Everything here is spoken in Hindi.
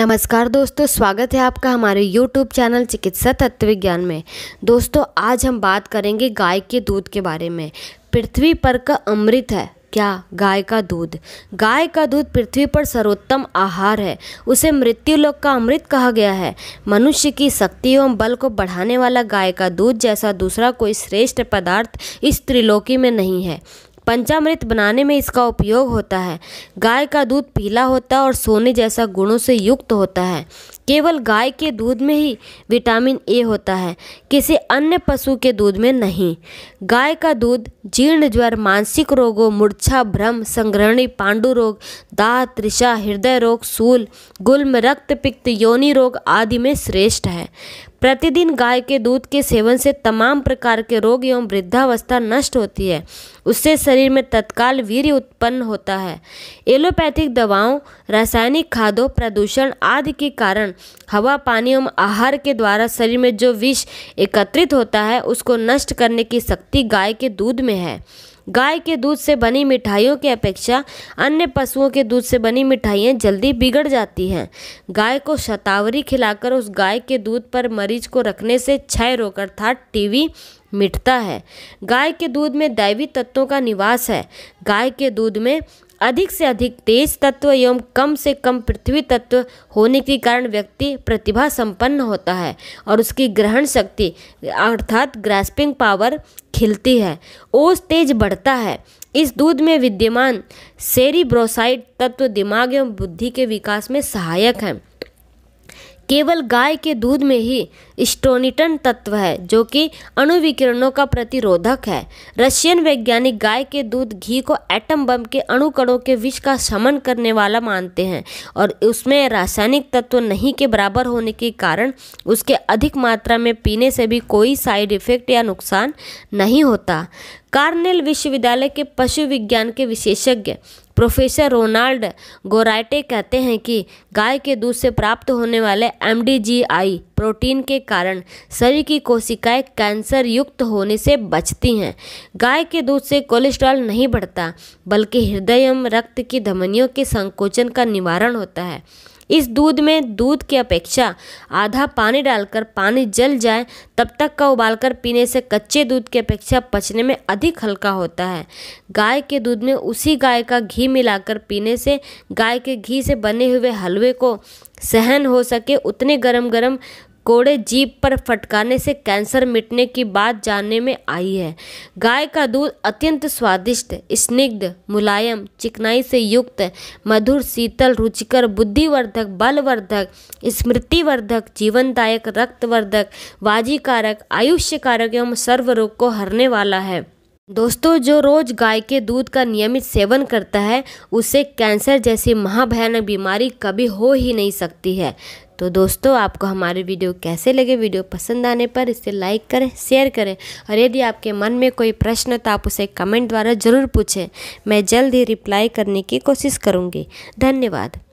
नमस्कार दोस्तों स्वागत है आपका हमारे YouTube चैनल चिकित्सा तत्व विज्ञान में दोस्तों आज हम बात करेंगे गाय के दूध के बारे में पृथ्वी पर का अमृत है क्या गाय का दूध गाय का दूध पृथ्वी पर सर्वोत्तम आहार है उसे मृत्यु लोक का अमृत कहा गया है मनुष्य की शक्ति एवं बल को बढ़ाने वाला गाय का दूध जैसा दूसरा कोई श्रेष्ठ पदार्थ इस त्रिलोकी में नहीं है पंचामृत बनाने में इसका उपयोग होता है गाय का दूध पीला होता है और सोने जैसा गुणों से युक्त होता है केवल गाय के दूध में ही विटामिन ए होता है किसी अन्य पशु के दूध में नहीं गाय का दूध जीर्ण ज्वर मानसिक रोगों मूर्छा भ्रम संग्रहणी पांडु रोग दाह त्रिषा हृदय रोग सूल गुल्म रक्त पिक्त योनि रोग आदि में श्रेष्ठ है प्रतिदिन गाय के दूध के सेवन से तमाम प्रकार के रोग एवं वृद्धावस्था नष्ट होती है उससे शरीर में तत्काल वीर उत्पन्न होता है एलोपैथिक दवाओं रासायनिक खादों प्रदूषण आदि के कारण हवा पानी एवं आहार के द्वारा शरीर में जो विष एकत्रित होता है उसको नष्ट करने की शक्ति गाय के दूध में है गाय के दूध से बनी मिठाइयों की अपेक्षा अन्य पशुओं के दूध से बनी मिठाइयाँ जल्दी बिगड़ जाती हैं गाय को शतावरी खिलाकर उस गाय के दूध पर मरीज को रखने से क्षय रोग अर्थात टीवी मिटता है गाय के दूध में दैवी तत्वों का निवास है गाय के दूध में अधिक से अधिक तेज तत्व एवं कम से कम पृथ्वी तत्व होने के कारण व्यक्ति प्रतिभा संपन्न होता है और उसकी ग्रहण शक्ति अर्थात ग्रास्पिंग पावर खिलती है ओस तेज बढ़ता है इस दूध में विद्यमान सेरिब्रोसाइड तत्व दिमाग एवं बुद्धि के विकास में सहायक हैं केवल गाय के दूध में ही स्टोनिटन तत्व है जो कि अणुविकिरणों का प्रतिरोधक है रशियन वैज्ञानिक गाय के दूध घी को एटम बम के अणुकणों के विष का शमन करने वाला मानते हैं और उसमें रासायनिक तत्व नहीं के बराबर होने के कारण उसके अधिक मात्रा में पीने से भी कोई साइड इफेक्ट या नुकसान नहीं होता कार्नेल विश्वविद्यालय के पशु विज्ञान के विशेषज्ञ प्रोफेसर रोनाल्ड गोराइटे कहते हैं कि गाय के दूध से प्राप्त होने वाले एम प्रोटीन के कारण शरीर की कोशिकाएं कैंसर युक्त होने से बचती हैं गाय के दूध से कोलेस्ट्रॉल नहीं बढ़ता बल्कि हृदय एवं रक्त की धमनियों के संकोचन का निवारण होता है इस दूध में दूध की अपेक्षा आधा पानी डालकर पानी जल जाए तब तक का उबालकर पीने से कच्चे दूध की अपेक्षा पचने में अधिक हल्का होता है गाय के दूध में उसी गाय का घी मिलाकर पीने से गाय के घी से बने हुए हलवे को सहन हो सके उतने गरम गरम कोड़े जीप पर फटकाने से कैंसर मिटने की बात जानने में आई है गाय का दूध अत्यंत स्वादिष्ट स्निग्ध मुलायम चिकनाई से युक्त मधुर शीतल रुचिकर बुद्धिवर्धक बलवर्धक स्मृतिवर्धक जीवनदायक रक्तवर्धक वाजीकारक आयुष्यकारक एवं सर्व रोग को हरने वाला है दोस्तों जो रोज गाय के दूध का नियमित सेवन करता है उसे कैंसर जैसी महाभयानक बीमारी कभी हो ही नहीं सकती है तो दोस्तों आपको हमारे वीडियो कैसे लगे वीडियो पसंद आने पर इसे लाइक करें शेयर करें और यदि आपके मन में कोई प्रश्न तो आप उसे कमेंट द्वारा ज़रूर पूछें मैं जल्द ही रिप्लाई करने की कोशिश करूँगी धन्यवाद